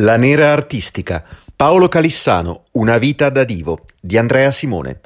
La nera artistica. Paolo Calissano, Una vita da divo di Andrea Simone.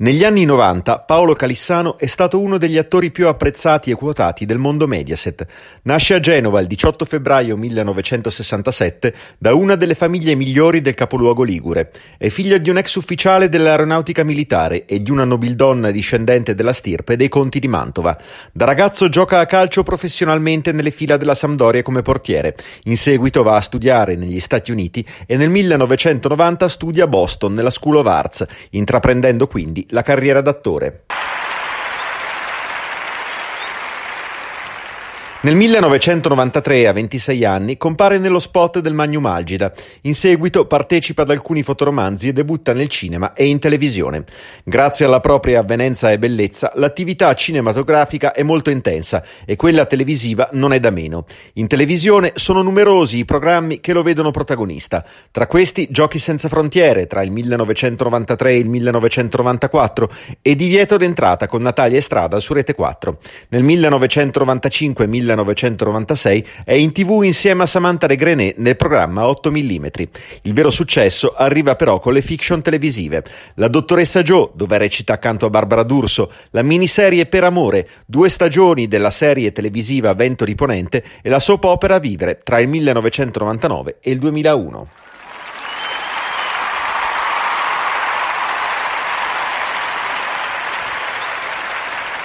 Negli anni 90 Paolo Calissano è stato uno degli attori più apprezzati e quotati del mondo Mediaset. Nasce a Genova il 18 febbraio 1967 da una delle famiglie migliori del capoluogo Ligure. È figlio di un ex ufficiale dell'aeronautica militare e di una nobildonna discendente della stirpe dei Conti di Mantova. Da ragazzo gioca a calcio professionalmente nelle fila della Sampdoria come portiere. In seguito va a studiare negli Stati Uniti e nel 1990 studia a Boston nella School of Arts, intraprendendo quindi la carriera d'attore. Nel 1993, a 26 anni, compare nello spot del Magnum Algida. In seguito partecipa ad alcuni fotoromanzi e debutta nel cinema e in televisione. Grazie alla propria avvenenza e bellezza, l'attività cinematografica è molto intensa e quella televisiva non è da meno. In televisione sono numerosi i programmi che lo vedono protagonista. Tra questi Giochi senza frontiere tra il 1993 e il 1994 e Divieto d'entrata con Natalia Estrada su Rete 4. Nel 1995 1995 1996 è in tv insieme a Samantha Regrené nel programma 8 mm. Il vero successo arriva però con le fiction televisive. La dottoressa Joe, dove recita accanto a Barbara D'Urso, la miniserie Per amore, due stagioni della serie televisiva Vento Riponente e la soap opera Vivere tra il 1999 e il 2001.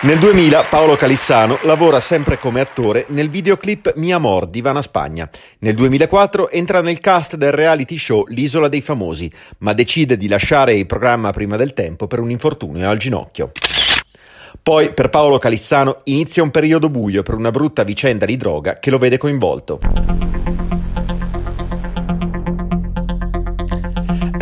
Nel 2000 Paolo Calissano lavora sempre come attore nel videoclip Mi Amor di Vana Spagna. Nel 2004 entra nel cast del reality show L'Isola dei Famosi, ma decide di lasciare il programma prima del tempo per un infortunio al ginocchio. Poi per Paolo Calissano inizia un periodo buio per una brutta vicenda di droga che lo vede coinvolto.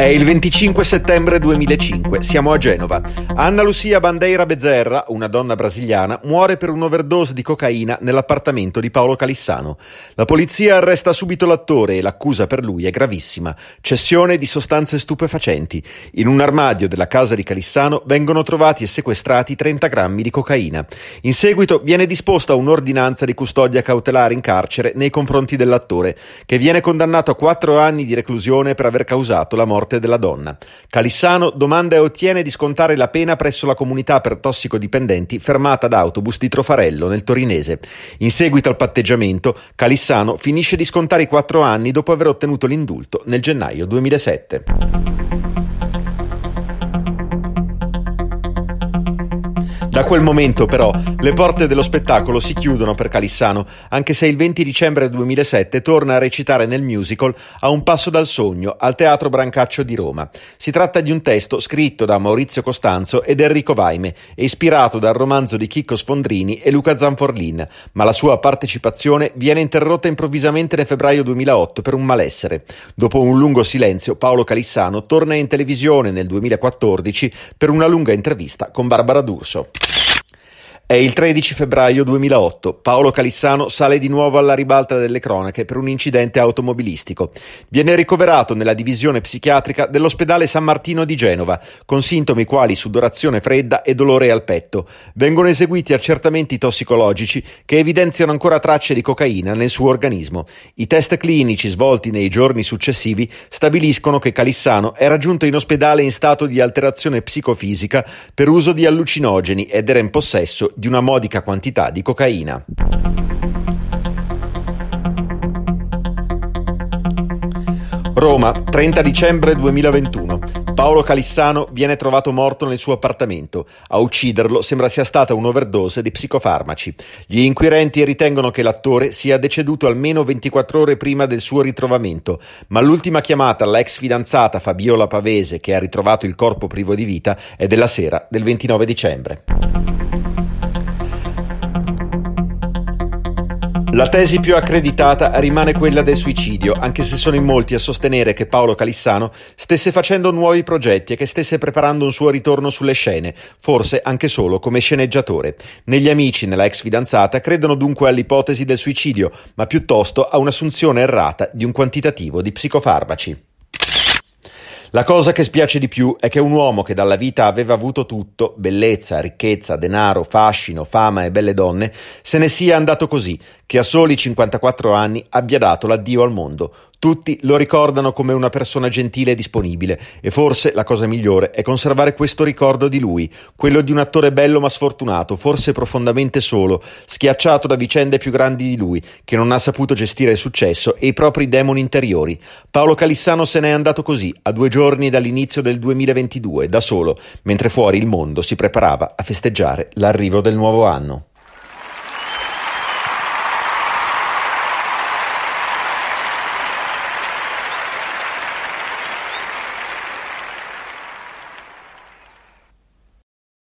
È il 25 settembre 2005, siamo a Genova. Anna Lucia Bandeira Bezerra, una donna brasiliana, muore per un'overdose di cocaina nell'appartamento di Paolo Calissano. La polizia arresta subito l'attore e l'accusa per lui è gravissima, cessione di sostanze stupefacenti. In un armadio della casa di Calissano vengono trovati e sequestrati 30 grammi di cocaina. In seguito viene disposta un'ordinanza di custodia cautelare in carcere nei confronti dell'attore, che viene condannato a 4 anni di reclusione per aver causato la morte morte della donna. Calissano domanda e ottiene di scontare la pena presso la comunità per tossicodipendenti fermata da autobus di Trofarello nel torinese. In seguito al patteggiamento, Calissano finisce di scontare i quattro anni dopo aver ottenuto l'indulto nel gennaio 2007. Da quel momento però le porte dello spettacolo si chiudono per Calissano, anche se il 20 dicembre 2007 torna a recitare nel musical A un passo dal sogno al Teatro Brancaccio di Roma. Si tratta di un testo scritto da Maurizio Costanzo ed Enrico Vaime e ispirato dal romanzo di Chicco Sfondrini e Luca Zanforlin, ma la sua partecipazione viene interrotta improvvisamente nel febbraio 2008 per un malessere. Dopo un lungo silenzio Paolo Calissano torna in televisione nel 2014 per una lunga intervista con Barbara D'Urso. È il 13 febbraio 2008. Paolo Calissano sale di nuovo alla ribalta delle cronache per un incidente automobilistico. Viene ricoverato nella divisione psichiatrica dell'ospedale San Martino di Genova, con sintomi quali sudorazione fredda e dolore al petto. Vengono eseguiti accertamenti tossicologici che evidenziano ancora tracce di cocaina nel suo organismo. I test clinici svolti nei giorni successivi stabiliscono che Calissano era giunto in ospedale in stato di alterazione psicofisica per uso di allucinogeni ed era in possesso di una modica quantità di cocaina. Roma, 30 dicembre 2021. Paolo Calissano viene trovato morto nel suo appartamento. A ucciderlo sembra sia stata un'overdose di psicofarmaci. Gli inquirenti ritengono che l'attore sia deceduto almeno 24 ore prima del suo ritrovamento, ma l'ultima chiamata alla ex fidanzata Fabiola Pavese, che ha ritrovato il corpo privo di vita, è della sera del 29 dicembre. La tesi più accreditata rimane quella del suicidio, anche se sono in molti a sostenere che Paolo Calissano stesse facendo nuovi progetti e che stesse preparando un suo ritorno sulle scene, forse anche solo come sceneggiatore. Negli amici, nella ex fidanzata, credono dunque all'ipotesi del suicidio, ma piuttosto a un'assunzione errata di un quantitativo di psicofarmaci. La cosa che spiace di più è che un uomo che dalla vita aveva avuto tutto, bellezza, ricchezza, denaro, fascino, fama e belle donne, se ne sia andato così, che a soli 54 anni abbia dato l'addio al mondo, tutti lo ricordano come una persona gentile e disponibile e forse la cosa migliore è conservare questo ricordo di lui, quello di un attore bello ma sfortunato, forse profondamente solo, schiacciato da vicende più grandi di lui, che non ha saputo gestire il successo e i propri demoni interiori. Paolo Calissano se n'è andato così, a due giorni dall'inizio del 2022, da solo, mentre fuori il mondo si preparava a festeggiare l'arrivo del nuovo anno.